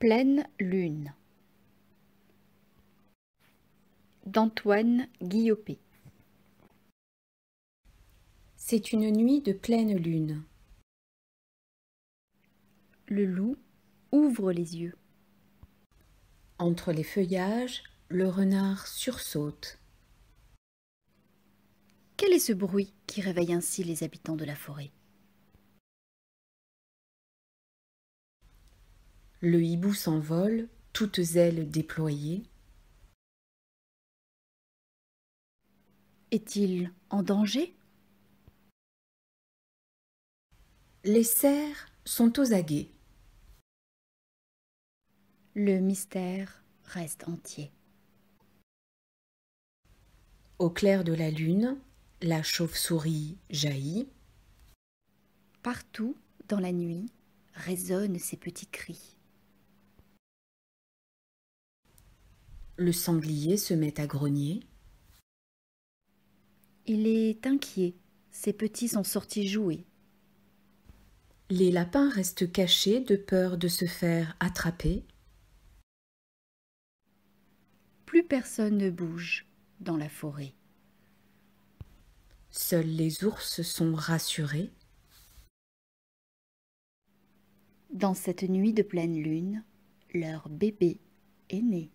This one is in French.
Pleine Lune d'Antoine Guillopé C'est une nuit de pleine lune. Le loup ouvre les yeux. Entre les feuillages, le renard sursaute. Quel est ce bruit qui réveille ainsi les habitants de la forêt le hibou s'envole, toutes ailes déployées. Est-il en danger Les cerfs sont aux aguets. Le mystère reste entier. Au clair de la lune, la chauve-souris jaillit. Partout dans la nuit résonnent ses petits cris. Le sanglier se met à grogner. Il est inquiet. Ses petits sont sortis jouer. Les lapins restent cachés de peur de se faire attraper. Plus personne ne bouge dans la forêt. Seuls les ours sont rassurés. Dans cette nuit de pleine lune, leur bébé est né.